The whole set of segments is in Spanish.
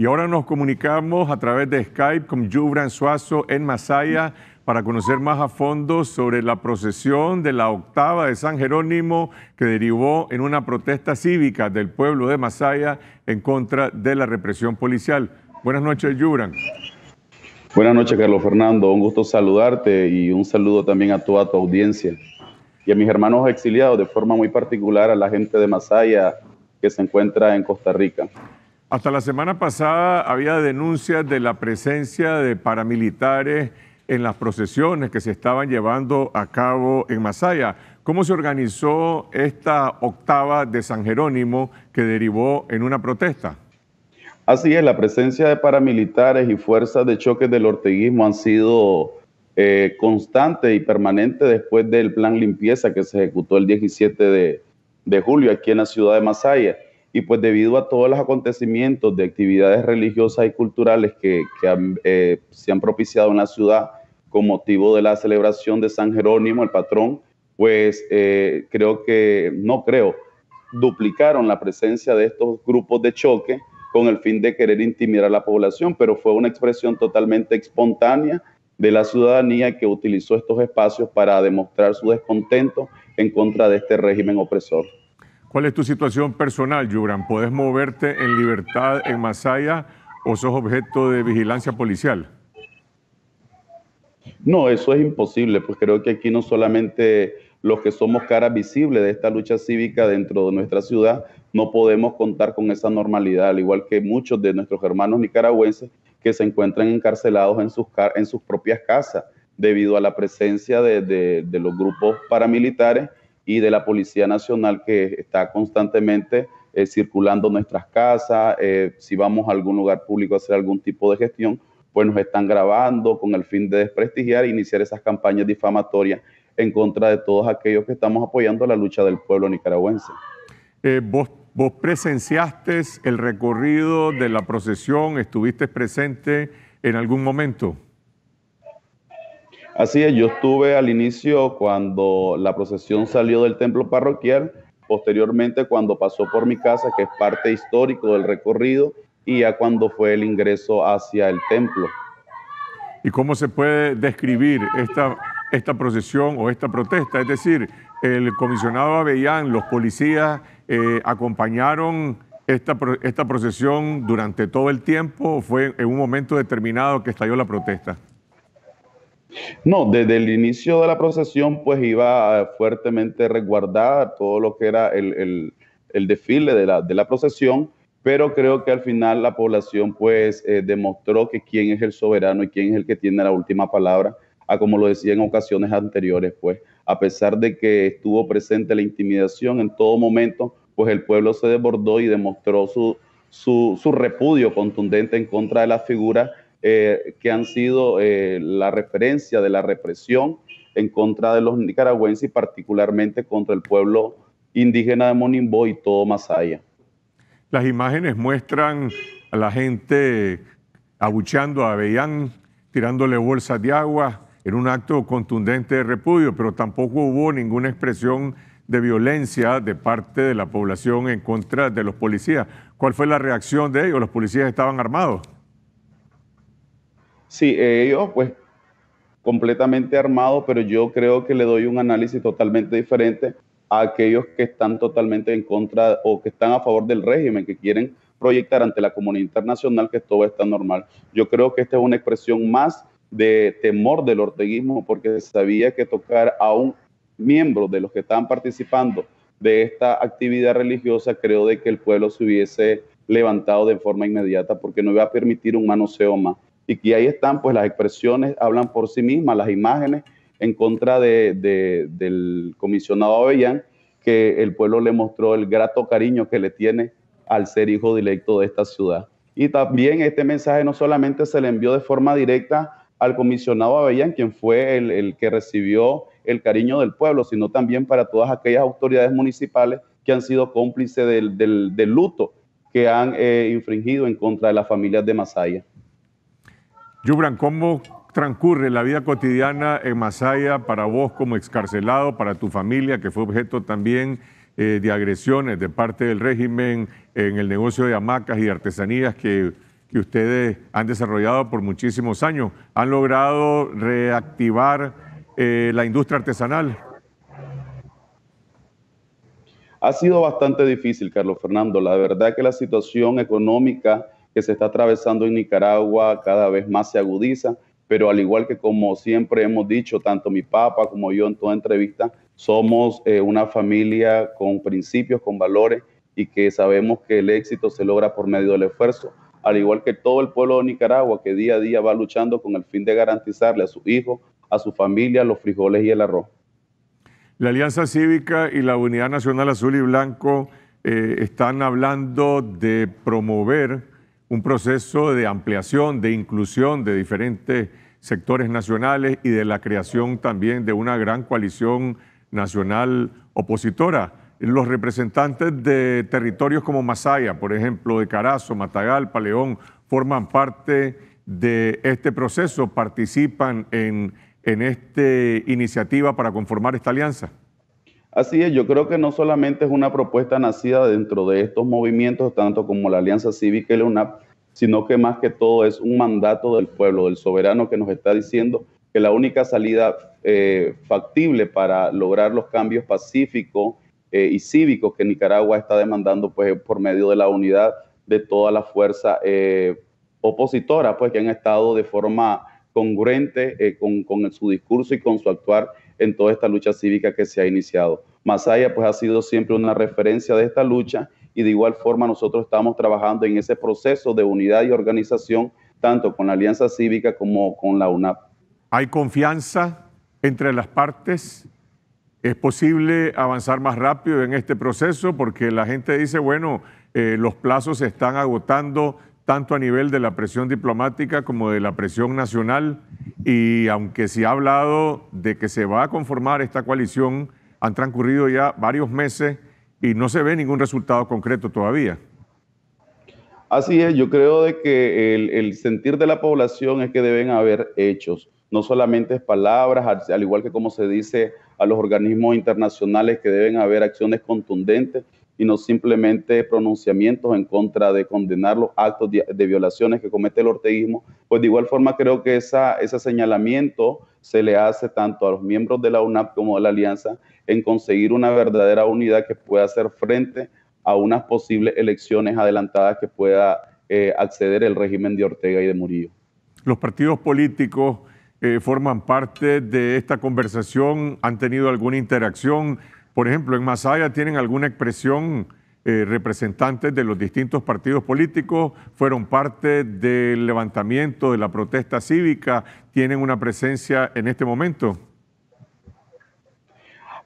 Y ahora nos comunicamos a través de Skype con yubran Suazo en Masaya para conocer más a fondo sobre la procesión de la octava de San Jerónimo que derivó en una protesta cívica del pueblo de Masaya en contra de la represión policial. Buenas noches, Yubran. Buenas noches, Carlos Fernando. Un gusto saludarte y un saludo también a toda tu audiencia y a mis hermanos exiliados, de forma muy particular a la gente de Masaya que se encuentra en Costa Rica. Hasta la semana pasada había denuncias de la presencia de paramilitares en las procesiones que se estaban llevando a cabo en Masaya. ¿Cómo se organizó esta octava de San Jerónimo que derivó en una protesta? Así es, la presencia de paramilitares y fuerzas de choque del orteguismo han sido eh, constantes constante y permanente después del plan limpieza que se ejecutó el 17 de julio aquí en la ciudad de Masaya y pues debido a todos los acontecimientos de actividades religiosas y culturales que, eh, se han propiciado en la ciudad con motivo de la celebración de San Jerónimo, el patrón, pues eh, creo que, no creo, duplicaron la presencia de estos grupos de choque con el fin de querer intimidar a la población, pero fue una expresión totalmente espontánea de la ciudadanía que utilizó estos espacios para demostrar su descontento en contra de este régimen opresor. ¿Cuál es tu situación personal, Yubran? ¿Puedes moverte en libertad en Masaya o sos objeto de vigilancia policial? No, eso es imposible, pues creo que aquí no solamente los que somos caras visibles de esta lucha cívica dentro de nuestra ciudad, no podemos contar con esa normalidad, al igual que muchos de nuestros hermanos nicaragüenses que se encuentran encarcelados en sus, en sus propias casas debido a la presencia de los grupos paramilitares y de la Policía Nacional que está constantemente eh, circulando nuestras casas, eh, si vamos a algún lugar público a hacer algún tipo de gestión, pues nos están grabando con el fin de desprestigiar e iniciar esas campañas difamatorias en contra de todos aquellos que estamos apoyando la lucha del pueblo nicaragüense. Eh, vos, vos presenciaste el recorrido de la procesión, estuviste presente en algún momento. Así es, yo estuve al inicio cuando la procesión salió del templo parroquial, posteriormente cuando pasó por mi casa, que es parte histórico del recorrido, y ya cuando fue el ingreso hacia el templo. ¿Y cómo se puede describir esta, esta procesión o esta protesta? Es decir, el comisionado Avellán, los policías eh, acompañaron esta, esta procesión durante todo el tiempo o fue en un momento determinado que estalló la protesta? No, desde el inicio de la procesión pues iba eh, fuertemente resguardada todo lo que era el, desfile de la, procesión, pero creo que al final la población pues eh, demostró que quién es el soberano y quién es el que tiene la última palabra, a como lo decía en ocasiones anteriores pues, a pesar de que estuvo presente la intimidación en todo momento, pues el pueblo se desbordó y demostró su, su, repudio contundente en contra de la figura. Eh, que han sido eh, la referencia de la represión en contra de los nicaragüenses y particularmente contra el pueblo indígena de Monimbo y todo Masaya. Las imágenes muestran a la gente abuchando a Avellán, tirándole bolsas de agua, en un acto contundente de repudio, pero tampoco hubo ninguna expresión de violencia de parte de la población en contra de los policías. ¿Cuál fue la reacción de ellos? ¿Los policías estaban armados? Sí, ellos eh, pues completamente armados, pero yo creo que le doy un análisis totalmente diferente a aquellos que están totalmente en contra o que están a favor del régimen, que quieren proyectar ante la comunidad internacional que todo está normal. Yo creo que esta es una expresión más de temor del orteguismo, porque sabía que tocar a un miembro de los que estaban participando de esta actividad religiosa, creo de que el pueblo se hubiese levantado de forma inmediata, porque no iba a permitir un manoseo más y que ahí están, pues las expresiones hablan por sí mismas, las imágenes en contra del comisionado Avellán, que el pueblo le mostró el grato cariño que le tiene al ser hijo directo de esta ciudad. Y también este mensaje no solamente se le envió de forma directa al comisionado Avellán, quien fue el, que recibió el cariño del pueblo, sino también para todas aquellas autoridades municipales que han sido cómplices del, luto que han eh, infringido en contra de las familias de Masaya. Yubran, ¿cómo transcurre la vida cotidiana en Masaya para vos como excarcelado, para tu familia, que fue objeto también eh, de agresiones de parte del régimen en el negocio de hamacas y artesanías que, que ustedes han desarrollado por muchísimos años? ¿Han logrado reactivar eh, la industria artesanal? Ha sido bastante difícil, Carlos Fernando. La verdad que la situación económica que se está atravesando en Nicaragua cada vez más se agudiza, pero al igual que como siempre hemos dicho, tanto mi papá como yo en toda entrevista, somos eh, una familia con principios, con valores y que sabemos que el éxito se logra por medio del esfuerzo, al igual que todo el pueblo de Nicaragua que día a día va luchando con el fin de garantizarle a sus hijos, a su familia, los frijoles y el arroz. La Alianza Cívica y la Unidad Nacional Azul y Blanco eh, están hablando de promover un proceso de ampliación, de inclusión de diferentes sectores nacionales y de la creación también de una gran coalición nacional opositora. Los representantes de territorios como Masaya, por ejemplo, de Carazo, Matagalpa, León, forman parte de este proceso, participan en, en esta iniciativa para conformar esta alianza. Así es, yo creo que no solamente es una propuesta nacida dentro de estos movimientos, tanto como la Alianza Cívica y la UNAP, sino que más que todo es un mandato del pueblo, del soberano que nos está diciendo que la única salida eh, factible para lograr los cambios pacíficos eh, y cívicos que Nicaragua está demandando, pues por medio de la unidad de toda la fuerza eh, opositora, pues que han estado de forma congruente con su discurso y con su actuar en toda esta lucha cívica que se ha iniciado. Masaya pues ha sido siempre una referencia de esta lucha y de igual forma nosotros estamos trabajando en ese proceso de unidad y organización tanto con la Alianza Cívica como con la UNAP. ¿Hay confianza entre las partes? ¿Es posible avanzar más rápido en este proceso? Porque la gente dice, bueno, eh, los plazos se están agotando, tanto a nivel de la presión diplomática como de la presión nacional. Y aunque se ha hablado de que se va a conformar esta coalición, han transcurrido ya varios meses y no se ve ningún resultado concreto todavía. Así es, yo creo de que el, el sentir de la población es que deben haber hechos, no solamente palabras, al igual que como se dice a los organismos internacionales que deben haber acciones contundentes y no simplemente pronunciamientos en contra de condenar los actos de, violaciones que comete el orteguismo, pues de igual forma creo que esa, ese señalamiento se le hace tanto a los miembros de la UNAP como de la Alianza en conseguir una verdadera unidad que pueda hacer frente a unas posibles elecciones adelantadas que pueda eh, acceder el régimen de Ortega y de Murillo. Los partidos políticos eh, forman parte de esta conversación, han tenido alguna interacción por ejemplo, en Masaya tienen alguna expresión eh, representantes de los distintos partidos políticos, fueron parte del levantamiento, de la protesta cívica, tienen una presencia en este momento.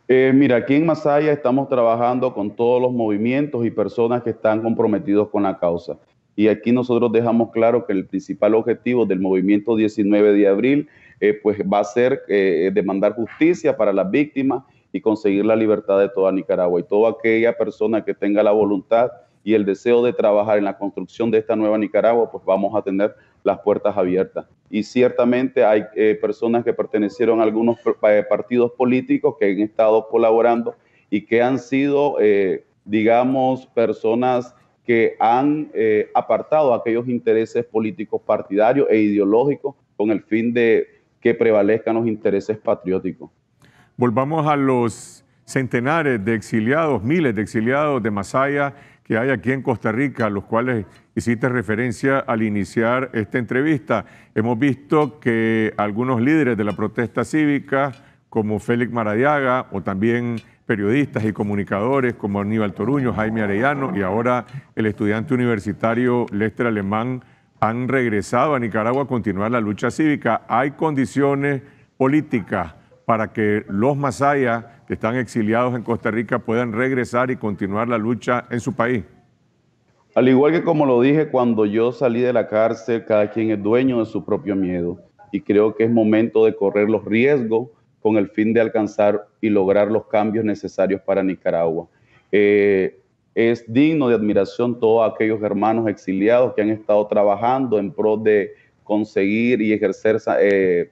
Eh, mira, aquí en Masaya estamos trabajando con todos los movimientos y personas que están comprometidos con la causa. Y aquí nosotros dejamos claro que el principal objetivo del movimiento 19 de abril eh, pues va a ser demandar justicia para las víctimas y conseguir la libertad de toda Nicaragua. Y toda aquella persona que tenga la voluntad y el deseo de trabajar en la construcción de esta nueva Nicaragua, pues vamos a tener las puertas abiertas. Y ciertamente hay eh, personas que pertenecieron a algunos eh, partidos políticos que han estado colaborando y que han sido, eh, digamos, personas que han apartado aquellos intereses políticos partidarios e ideológicos con el fin de que prevalezcan los intereses patrióticos. Volvamos a los centenares de exiliados, miles de exiliados de Masaya que hay aquí en Costa Rica, a los cuales hiciste referencia al iniciar esta entrevista. Hemos visto que algunos líderes de la protesta cívica, como Félix Maradiaga, o también periodistas y comunicadores como Aníbal Toruño, Jaime Arellano y ahora el estudiante universitario Lester Alemán, han regresado a Nicaragua a continuar la lucha cívica. Hay condiciones políticas para que los masayas que están exiliados en Costa Rica puedan regresar y continuar la lucha en su país? Al igual que como lo dije cuando yo salí de la cárcel, cada quien es dueño de su propio miedo y creo que es momento de correr los riesgos con el fin de alcanzar y lograr los cambios necesarios para Nicaragua. Eh, es digno de admiración todos aquellos hermanos exiliados que han estado trabajando en pro de conseguir y ejercer eh,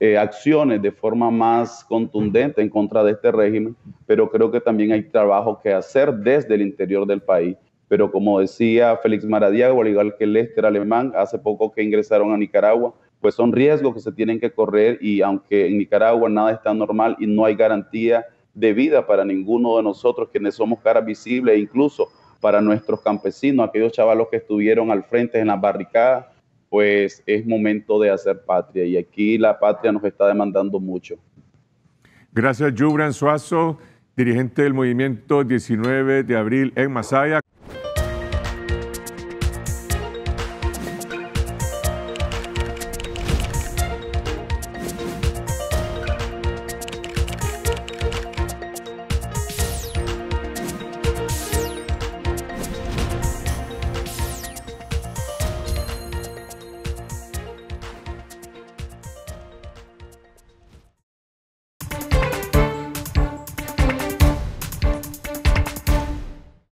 eh, acciones de forma más contundente en contra de este régimen, pero creo que también hay trabajo que hacer desde el interior del país. Pero como decía Félix Maradiago, al igual que Lester Alemán, hace poco que ingresaron a Nicaragua, pues son riesgos que se tienen que correr y aunque en Nicaragua nada está normal y no hay garantía de vida para ninguno de nosotros quienes somos caras visibles, e incluso para nuestros campesinos, aquellos chavalos que estuvieron al frente en las barricadas, pues es momento de hacer patria y aquí la patria nos está demandando mucho. Gracias, Jubran Suazo, dirigente del movimiento 19 de abril en Masaya.